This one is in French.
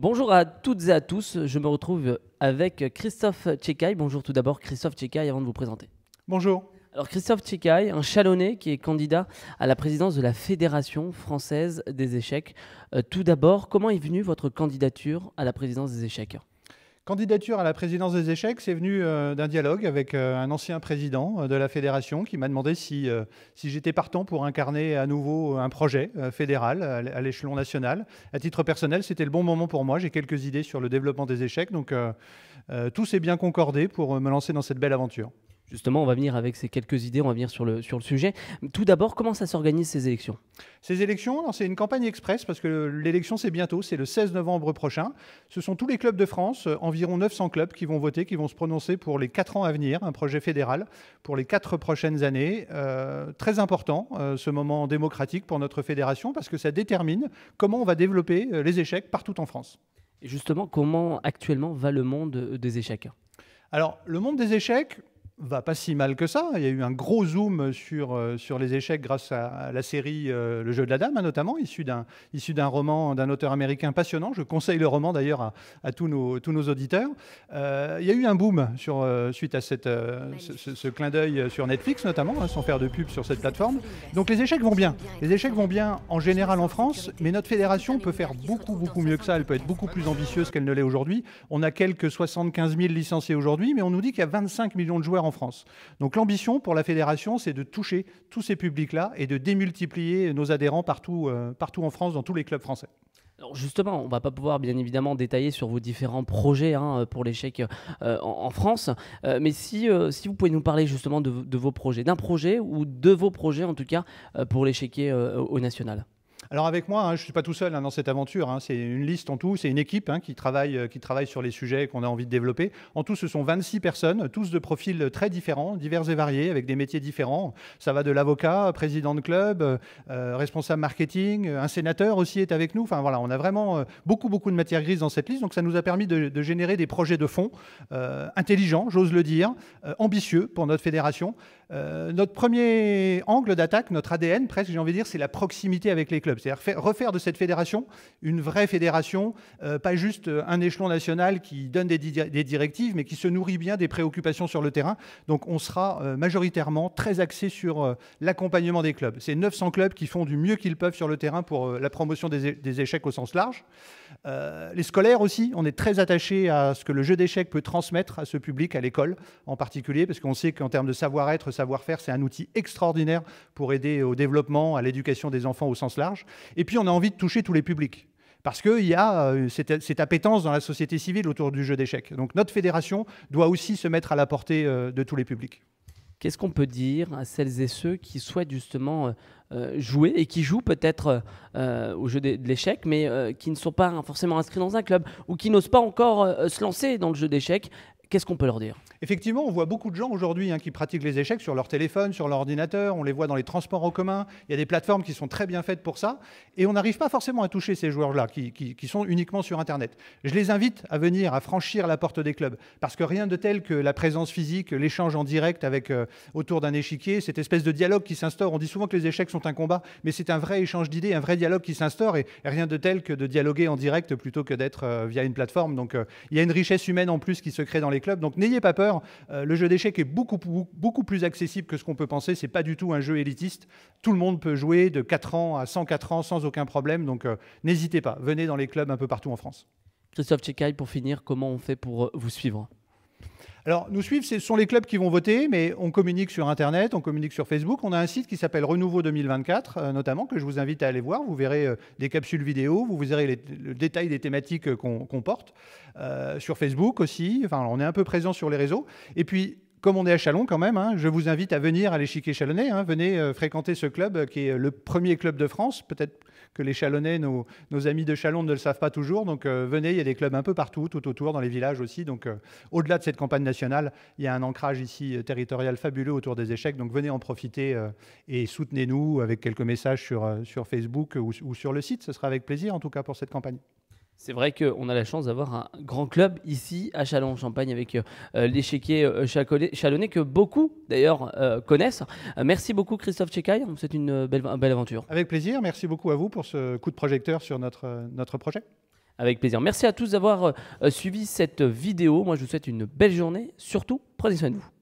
Bonjour à toutes et à tous, je me retrouve avec Christophe Tchekaï. Bonjour tout d'abord Christophe Tchekaï avant de vous présenter. Bonjour. Alors Christophe Tchekaï, un Chalonnais qui est candidat à la présidence de la Fédération française des échecs. Euh, tout d'abord, comment est venue votre candidature à la présidence des échecs candidature à la présidence des échecs, c'est venu euh, d'un dialogue avec euh, un ancien président euh, de la fédération qui m'a demandé si, si j'étais partant pour incarner à nouveau un projet fédéral à l'échelon national. À titre personnel, c'était le bon moment pour moi. J'ai quelques idées sur le développement des échecs, donc tout s'est bien concordé pour me lancer dans cette belle aventure. Justement, on va venir avec ces quelques idées, on va venir sur le, sur le sujet. Tout d'abord, comment ça s'organise ces élections Ces élections, c'est une campagne express parce que l'élection, c'est bientôt, c'est le 16 novembre prochain. Ce sont tous les clubs de France, euh, environ 900 clubs qui vont voter, qui vont se prononcer pour les 4 ans à venir, un projet fédéral pour les 4 prochaines années. Euh, très important, euh, ce moment démocratique pour notre fédération parce que ça détermine comment on va développer les échecs partout en France. Et justement, comment actuellement va le monde des échecs alors, le monde des échecs, va pas si mal que ça. Il y a eu un gros zoom sur, euh, sur les échecs grâce à la série euh, Le jeu de la dame, hein, notamment, issu d'un, issu d'un roman d'un auteur américain passionnant. Je conseille le roman d'ailleurs à, tous, nos, tous nos auditeurs. Euh, il y a eu un boom sur, suite à cette, ce, clin d'œil sur Netflix, notamment, hein, sans faire de pub sur cette plateforme. Donc les échecs vont bien. Les échecs vont bien en général en France, mais notre fédération peut faire beaucoup, beaucoup mieux que ça. Elle peut être beaucoup plus ambitieuse qu'elle ne l'est aujourd'hui. On a quelques 75 000 licenciés aujourd'hui, mais on nous dit qu'il y a 25 millions de joueurs en France. Donc l'ambition pour la fédération, c'est de toucher tous ces publics-là et de démultiplier nos adhérents partout, euh, partout en France, dans tous les clubs français. justement, on va pas pouvoir bien évidemment détailler sur vos différents projets hein, pour l'échec euh, en, France, euh, mais si, si vous pouvez nous parler justement de, de vos projets, d'un projet ou de vos projets en tout cas pour l'échec au national. Alors avec moi, hein, je ne suis pas tout seul hein, dans cette aventure. Hein. c'est une liste en tout, c'est une équipe euh, qui, travaille, sur les sujets qu'on a envie de développer. En tout, ce sont 26 personnes, tous de profils très différents, divers et variés, avec des métiers différents. Ça va de l'avocat, président de club, euh, euh, responsable marketing, un sénateur aussi est avec nous. Enfin voilà, on a vraiment beaucoup, beaucoup de matière grise dans cette liste. Donc ça nous a permis de, générer des projets de fonds intelligents, j'ose le dire, ambitieux pour notre fédération. notre premier angle d'attaque, notre ADN presque, j'ai envie de dire, c'est la proximité avec les clubs. C'est-à-dire refaire de cette fédération une vraie fédération, euh, pas juste euh, un échelon national qui donne des, directives, mais qui se nourrit bien des préoccupations sur le terrain. Donc on sera euh, majoritairement très axé sur l'accompagnement des clubs. C'est 900 clubs qui font du mieux qu'ils peuvent sur le terrain pour la promotion des, des, échecs au sens large. les scolaires aussi, on est très attaché à ce que le jeu d'échecs peut transmettre à ce public, à l'école en particulier, parce qu'on sait qu'en termes de savoir-être, savoir-faire, c'est un outil extraordinaire pour aider au développement, à l'éducation des enfants au sens large. Et puis, on a envie de toucher tous les publics parce qu'il y a euh, cette, appétence dans la société civile autour du jeu d'échecs. Donc notre fédération doit aussi se mettre à la portée euh, de tous les publics. Qu'est-ce qu'on peut dire à celles et ceux qui souhaitent justement euh, jouer et qui jouent peut-être au jeu de, l'échec, mais qui ne sont pas forcément inscrits dans un club ou qui n'osent pas encore se lancer dans le jeu d'échecs Qu'est-ce qu'on peut leur dire Effectivement, on voit beaucoup de gens aujourd'hui hein, qui pratiquent les échecs sur leur téléphone, sur leur ordinateur, on les voit dans les transports en commun, il y a des plateformes qui sont très bien faites pour ça, et on n'arrive pas forcément à toucher ces joueurs-là qui, sont uniquement sur Internet. Je les invite à venir, à franchir la porte des clubs, parce que rien de tel que la présence physique, l'échange en direct avec, euh, autour d'un échiquier, cette espèce de dialogue qui s'instaure. On dit souvent que les échecs sont un combat, mais c'est un vrai échange d'idées, un vrai dialogue qui s'instaure, et rien de tel que de dialoguer en direct plutôt que d'être euh, via une plateforme. Donc euh, il y a une richesse humaine en plus qui se crée dans les donc n'ayez pas peur, euh, le jeu d'échecs est beaucoup, beaucoup plus accessible que ce qu'on peut penser. C'est pas du tout un jeu élitiste. Tout le monde peut jouer de 4 ans à 104 ans sans aucun problème. Donc euh, n'hésitez pas, venez dans les clubs un peu partout en France. Christophe Tchekaï, pour finir, comment on fait pour euh, vous suivre alors, nous suivre, ce sont les clubs qui vont voter, mais on communique sur Internet, on communique sur Facebook. On a un site qui s'appelle Renouveau 2024, euh, notamment, que je vous invite à aller voir. Vous verrez euh, des capsules vidéo, vous verrez le détail des thématiques euh, qu'on porte. sur Facebook aussi, enfin, on est un peu présent sur les réseaux. Et puis, comme on est à Chalon quand même, hein, je vous invite à venir à l'échiquier chalonnais. Hein. venez euh, fréquenter ce club euh, qui est euh, le premier club de France. Peut-être que les Chalonnais, nos, amis de Chalon, ne le savent pas toujours. Donc venez, il y a des clubs un peu partout, tout autour, dans les villages aussi. Donc au-delà de cette campagne nationale, il y a un ancrage ici territorial fabuleux autour des échecs. Donc venez en profiter et soutenez-nous avec quelques messages sur, Facebook ou sur le site. Ce sera avec plaisir en tout cas pour cette campagne. C'est vrai qu'on a la chance d'avoir un grand club ici à châlons champagne avec euh, euh, l'échiquier euh, chalonnais que beaucoup d'ailleurs connaissent. merci beaucoup Christophe Tchekaï, c'est une belle, une belle aventure. Avec plaisir, merci beaucoup à vous pour ce coup de projecteur sur notre, notre projet. Avec plaisir. Merci à tous d'avoir suivi cette vidéo. Moi je vous souhaite une belle journée. Surtout, prenez soin de vous.